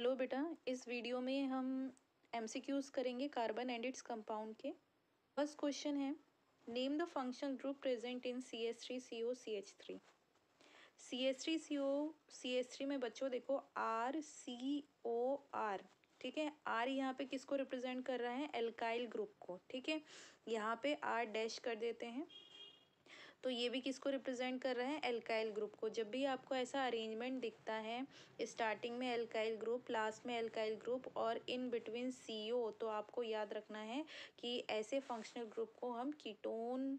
hello बेटा इस video में हम एम करेंगे कार्बन एंड इट्स कंपाउंड के फर्स्ट क्वेश्चन है name the function group present in C S three C O C H three C S three C O C H three में बच्चों देखो आर सी ओ आर ठीक है are यहाँ पे किसको रिप्रेजेंट कर रहा है एल्काइल ग्रुप को ठीक है यहाँ पे आर डैश कर देते हैं तो ये भी किसको रिप्रेजेंट कर रहा है एल्काइल ग्रुप को जब भी आपको ऐसा अरेंजमेंट दिखता है स्टार्टिंग में एल्काइल ग्रुप लास्ट में एल्काइल ग्रुप और इन बिटवीन सी तो आपको याद रखना है कि ऐसे फंक्शनल ग्रुप को हम कीटोन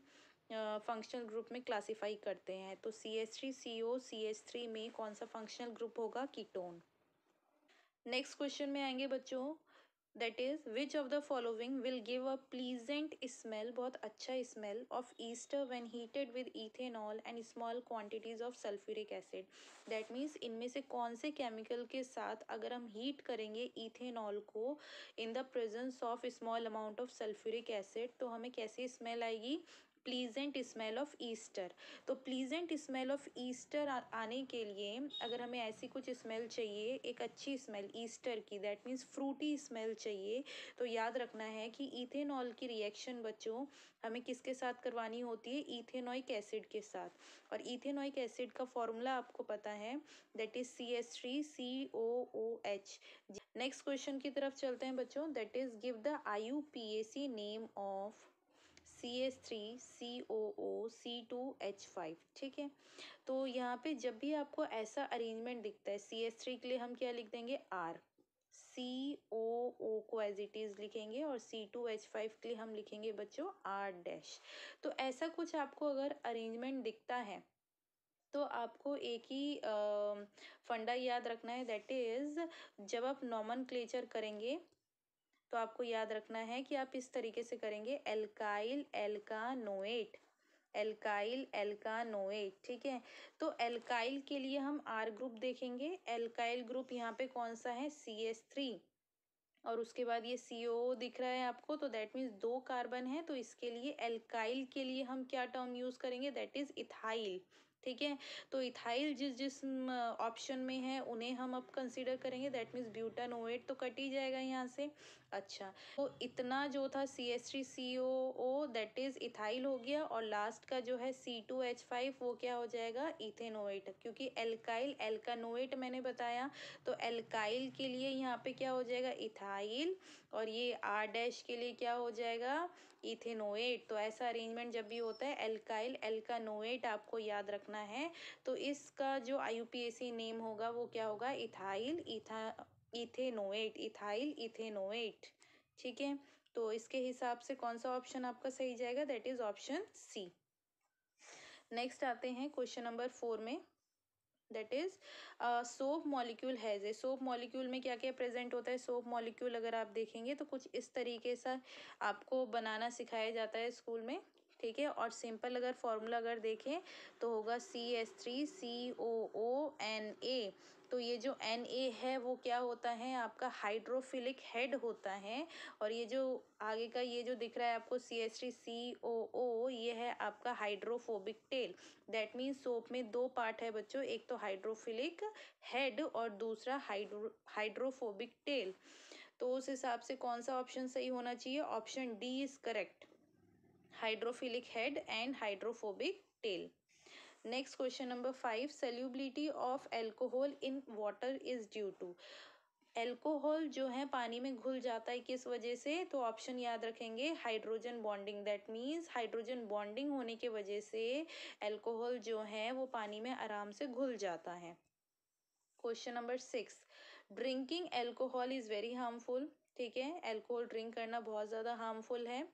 फंक्शनल ग्रुप में क्लासिफाई करते हैं तो C S three C O C S three में कौन सा फंक्शनल ग्रुप होगा कीटोन नेक्स्ट क्वेश्चन में आएंगे बच्चों that is which of the following will give a pleasant smell बहुत अच्छा smell of ester when heated with ethanol and small quantities of sulphuric acid that means इनमें से कौन से केमिकल के साथ अगर हम हीट करेंगे इथेनॉल को in the presence of small amount of sulphuric acid तो हमें कैसी स्मेल आएगी प्लीजेंट स्मेल ऑफ ईस्टर तो प्लीजेंट स्मेल ऑफ ईस्टर आने के लिए अगर हमें ऐसी कुछ स्मेल चाहिए एक अच्छी स्मेल ईस्टर की दैट मीन्स फ्रूटी स्मेल चाहिए तो याद रखना है कि इथेनॉल की रिएक्शन बच्चों हमें किसके साथ करवानी होती है इथेनॉइक एसिड के साथ और इथेनॉइक एसिड का फॉर्मूला आपको पता है that is C S three C O O H next question की तरफ चलते हैं बच्चों that is give the I U P A C name of C S three C O O C two H five ठीक है तो यहाँ पे जब भी आपको ऐसा अरेंजमेंट दिखता है सी एस थ्री के लिए हम क्या लिख देंगे आर सी ओ ओ को एज इट इज़ लिखेंगे और सी टू एच फाइव के लिए हम लिखेंगे बच्चों आर डैश तो ऐसा कुछ आपको अगर अरेंजमेंट दिखता है तो आपको एक ही फंडा याद रखना है दैट इज़ जब आप नॉमन करेंगे तो आपको याद रखना है कि आप इस तरीके से करेंगे एल्काइल एल्कानोएट एल्काइल एल्कानोएट ठीक है तो एल्काइल के लिए हम आर ग्रुप देखेंगे एल्काइल ग्रुप यहाँ पे कौन सा है सी एस थ्री और उसके बाद ये सी ओ दिख रहा है आपको तो दैट मीन्स दो कार्बन है तो इसके लिए एल्काइल के लिए हम क्या टर्म यूज़ करेंगे दैट इज़ इथाइल ठीक है तो इथाइल जिस जिस ऑप्शन में है उन्हें हम अब कंसिडर करेंगे दैट मीन्स ब्यूटानोएट तो कट ही जाएगा यहाँ से अच्छा तो इतना जो था C S three C O O that is ethyl हो गया और लास्ट का जो है सी टू एच फाइव वो क्या हो जाएगा इथेनोएट क्योंकि एल्काइल एल्कानोएट मैंने बताया तो एल्काइल के लिए यहाँ पे क्या हो जाएगा इथाइल और ये आर डैश के लिए क्या हो जाएगा इथेनोएट तो ऐसा अरेंजमेंट जब भी होता है एल्काइल एल्कानोएट आपको याद रखना है तो इसका जो आई नेम होगा वो क्या होगा इथाइल इथा इथेनोएट इथाइल इथेनोएट ठीक है तो इसके हिसाब से कौन सा ऑप्शन आपका सही जाएगा that is option C next आते हैं क्वेश्चन नंबर फोर में that is soap molecule has a soap molecule में क्या क्या प्रेजेंट होता है सोप मॉलिक्यूल अगर आप देखेंगे तो कुछ इस तरीके से आपको बनाना सिखाया जाता है स्कूल में ठीक है और सिंपल अगर फॉर्मूला अगर देखें तो होगा C S three C O O N तो ये जो एन ए है वो क्या होता है आपका हाइड्रोफिलिक हेड होता है और ये जो आगे का ये जो दिख रहा है आपको C S T C O ओ ये है आपका hydrophobic tail that means soap में दो पार्ट है बच्चों एक तो हाइड्रोफिलिक हेड और दूसरा हाइड्रो हाइड्रोफोबिक टेल तो उस हिसाब से कौन सा ऑप्शन सही होना चाहिए option D is correct hydrophilic head and hydrophobic tail next question number five solubility of alcohol in water is due to alcohol जो है पानी में घुल जाता है किस वजह से तो ऑप्शन याद रखेंगे hydrogen bonding that means hydrogen bonding होने के वजह से एल्कोहल जो है वो पानी में आराम से घुल जाता है question number six drinking alcohol is very harmful ठीक है एल्कोहल ड्रिंक करना बहुत ज़्यादा हार्मफुल है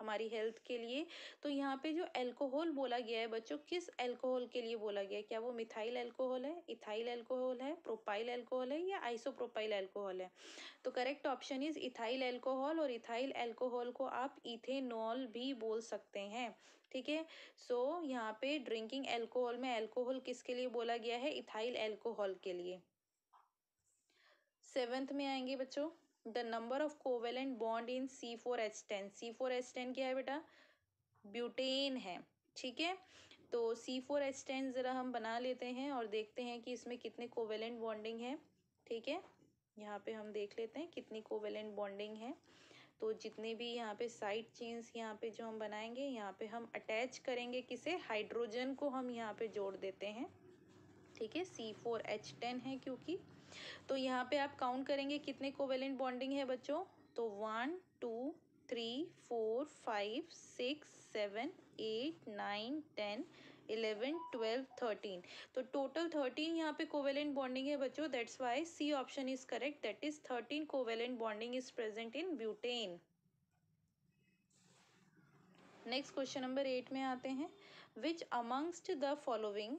हमारी हेल्थ के लिए तो यहाँ पे जो अल्कोहल बोला गया है बच्चों किस अल्कोहल के लिए बोला गया है क्या वो मिथाइल अल्कोहल है इथाइल अल्कोहल है प्रोपाइल अल्कोहल है या आइसोप्रोपाइल अल्कोहल है तो correct option is ethyl alcohol और इथाइल अल्कोहल को आप इथेनॉल भी बोल सकते हैं ठीक है सो यहाँ पे ड्रिंकिंग एल्कोहल में एल्कोहल किसके लिए बोला गया है इथाइल एल्कोहल के लिए सेवेंथ में आएंगे बच्चों the number of covalent bond in C four H ten C four H ten क्या है बेटा ब्यूटेन है ठीक है तो सी फोर एच टेन ज़रा हम बना लेते हैं और देखते हैं कि इसमें कितने कोवेलेंट बॉन्डिंग है ठीक है यहाँ पे हम देख लेते हैं कितनी कोवेलेंट बॉन्डिंग है तो जितने भी यहाँ पे साइड चेन्स यहाँ पे जो हम बनाएंगे यहाँ पे हम अटैच करेंगे किसे हाइड्रोजन को हम यहाँ पे जोड़ देते हैं ठीक है सी फोर एच टेन है क्योंकि तो यहाँ पे आप काउंट करेंगे कितने कोवेलेंट बॉन्डिंग है बच्चों तो one two three four five six seven eight nine ten eleven twelve thirteen तो टोटल थर्टीन यहाँ पे कोवेलेंट बॉन्डिंग है बच्चों that's why C option is correct that is thirteen covalent bonding is present in butane next question number eight में आते हैं which amongst the following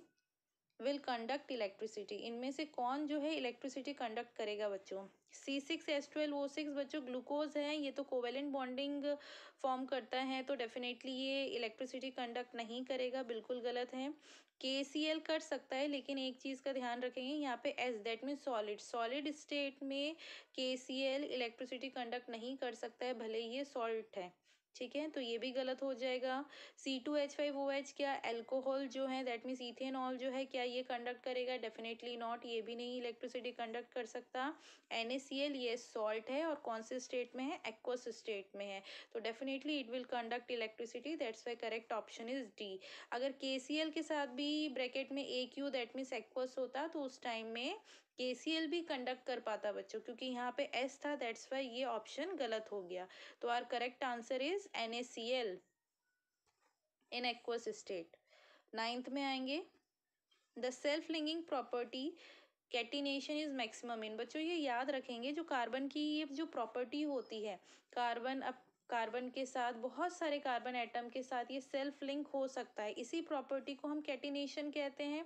will conduct electricity इनमें से कौन जो है इलेक्ट्रिसिटी कंडक्ट करेगा बच्चों C six S twelve O six बच्चों ग्लूकोज है ये तो कोवेलेंट बॉन्डिंग फॉर्म करता है तो डेफिनेटली ये इलेक्ट्रिसिटी कंडक्ट नहीं करेगा बिल्कुल गलत है के सी एल कर सकता है लेकिन एक चीज़ का ध्यान रखेंगे यहाँ पे S that mean solid solid state में K C L electricity conduct नहीं कर सकता है भले ये सॉल्ट है ठीक है तो ये भी गलत हो जाएगा C two H five O H क्या एल्कोहल जो है दैट मीन्स इथेनॉल जो है क्या ये कंडक्ट करेगा डेफिनेटली नॉट ये भी नहीं इलेक्ट्रिसिटी कंडक्ट कर सकता एन ए सी एल ये सॉल्ट है और कौन से स्टेट में है एक्वस स्टेट में है तो definitely it will conduct electricity that's why correct option is D अगर के सी एल के साथ भी ब्रैकेट में A Q that means aqueous होता तो उस टाइम में के भी कंडक्ट कर पाता बच्चों क्योंकि यहाँ पे एस था दैट्स वाई ये ऑप्शन गलत हो गया तो our correct answer is N A C L in aqueous state ninth में आएंगे the self linking property catenation is maximum in बच्चों ये याद रखेंगे जो कार्बन की ये जो प्रॉपर्टी होती है कार्बन अब कार्बन के साथ बहुत सारे कार्बन एटम के साथ ये सेल्फ लिंक हो सकता है इसी प्रॉपर्टी को हम कैटिनेशन कहते हैं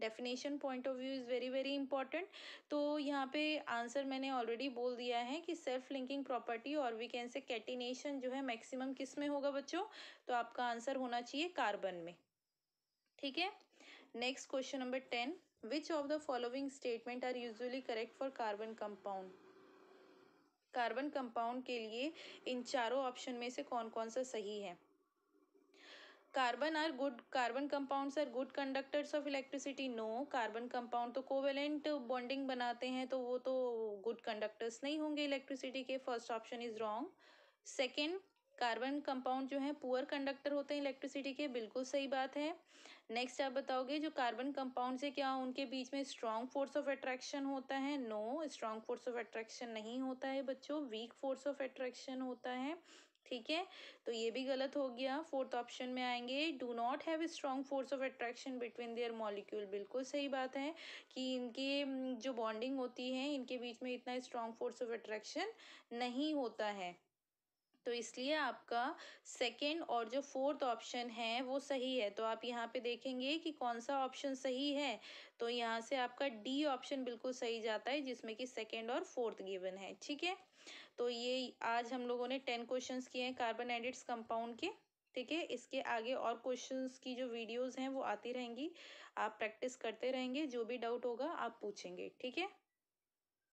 definition point of view is very very important तो यहाँ पे आंसर मैंने ऑलरेडी बोल दिया है कि सेल्फ लिंकिंग प्रॉपर्टी और वी कैन से कैटिनेशन जो है मैक्सिमम किस में होगा बच्चों तो आपका आंसर होना चाहिए कार्बन में ठीक है next question number ten which of the following statement are usually correct for carbon compound carbon compound के लिए इन चारों ऑप्शन में से कौन कौन सा सही है carbon are good carbon compounds are good conductors of electricity no carbon compound तो कोवेलेंट बॉन्डिंग बनाते हैं तो वो तो गुड कंडक्टर्स नहीं होंगे इलेक्ट्रिसिटी के first option is wrong second carbon compound जो है पुअर कंडक्टर होते हैं इलेक्ट्रिसिटी के बिल्कुल सही बात है नेक्स्ट आप बताओगे जो कार्बन कंपाउंड से क्या उनके बीच में स्ट्रॉन्ग फोर्स ऑफ अट्रैक्शन होता है no strong force of attraction नहीं होता है बच्चों वीक फोर्स ऑफ अट्रैक्शन होता है ठीक है तो ये भी गलत हो गया फोर्थ ऑप्शन में आएंगे do not have strong force of attraction between their molecule बिल्कुल सही बात है कि इनके जो बॉन्डिंग होती है इनके बीच में इतना स्ट्रॉन्ग फोर्स ऑफ अट्रैक्शन नहीं होता है तो इसलिए आपका सेकेंड और जो फोर्थ ऑप्शन है वो सही है तो आप यहाँ पे देखेंगे कि कौन सा ऑप्शन सही है तो यहाँ से आपका डी ऑप्शन बिल्कुल सही जाता है जिसमें कि सेकेंड और फोर्थ गिवन है ठीक है तो ये आज हम लोगों ने टेन क्वेश्चंस किए हैं कार्बन एडिट्स कंपाउंड के ठीक है इसके आगे और क्वेश्चंस की जो वीडियोज़ हैं वो आती रहेंगी आप प्रैक्टिस करते रहेंगे जो भी डाउट होगा आप पूछेंगे ठीक है